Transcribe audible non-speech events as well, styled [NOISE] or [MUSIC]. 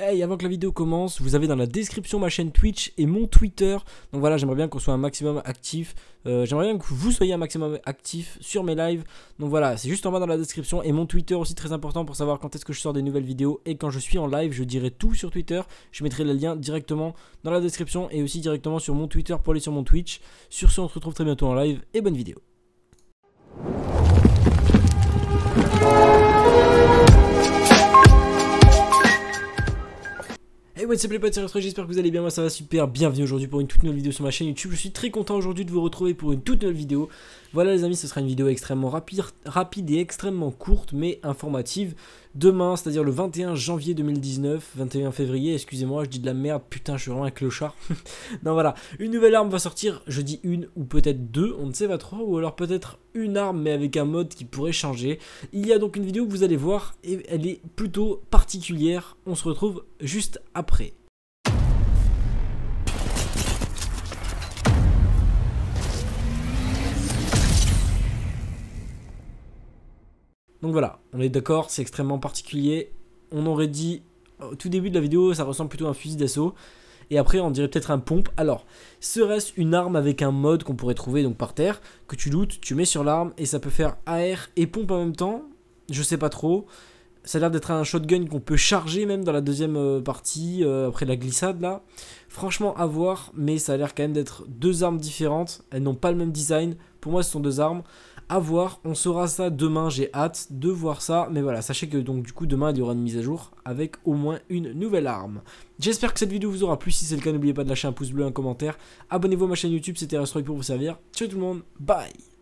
Hey, avant que la vidéo commence, vous avez dans la description ma chaîne Twitch et mon Twitter. Donc voilà, j'aimerais bien qu'on soit un maximum actif. Euh, j'aimerais bien que vous soyez un maximum actif sur mes lives. Donc voilà, c'est juste en bas dans la description. Et mon Twitter aussi, très important pour savoir quand est-ce que je sors des nouvelles vidéos. Et quand je suis en live, je dirai tout sur Twitter. Je mettrai le lien directement dans la description et aussi directement sur mon Twitter pour aller sur mon Twitch. Sur ce, on se retrouve très bientôt en live et bonne vidéo. what's les c'est j'espère que vous allez bien, moi ça va super, bienvenue aujourd'hui pour une toute nouvelle vidéo sur ma chaîne YouTube, je suis très content aujourd'hui de vous retrouver pour une toute nouvelle vidéo, voilà les amis, ce sera une vidéo extrêmement rapide, rapide et extrêmement courte, mais informative, demain, c'est-à-dire le 21 janvier 2019, 21 février, excusez-moi, je dis de la merde, putain, je suis vraiment un clochard, [LAUGHS] non voilà, une nouvelle arme va sortir, je dis une, ou peut-être deux, on ne sait pas trop, ou alors peut-être une arme, mais avec un mode qui pourrait changer, il y a donc une vidéo que vous allez voir, et elle est plutôt particulière, on se retrouve juste après. Donc voilà, on est d'accord, c'est extrêmement particulier. On aurait dit, au tout début de la vidéo, ça ressemble plutôt à un fusil d'assaut. Et après, on dirait peut-être un pompe. Alors, serait-ce une arme avec un mode qu'on pourrait trouver donc par terre, que tu lootes, tu mets sur l'arme, et ça peut faire AR et pompe en même temps Je sais pas trop ça a l'air d'être un shotgun qu'on peut charger même dans la deuxième euh, partie, euh, après la glissade là. Franchement, à voir, mais ça a l'air quand même d'être deux armes différentes. Elles n'ont pas le même design. Pour moi, ce sont deux armes. À voir, on saura ça demain, j'ai hâte de voir ça. Mais voilà, sachez que donc du coup, demain, il y aura une mise à jour avec au moins une nouvelle arme. J'espère que cette vidéo vous aura plu. Si c'est le cas, n'oubliez pas de lâcher un pouce bleu, un commentaire. Abonnez-vous à ma chaîne YouTube, c'était Restroy pour vous servir. Ciao tout le monde, bye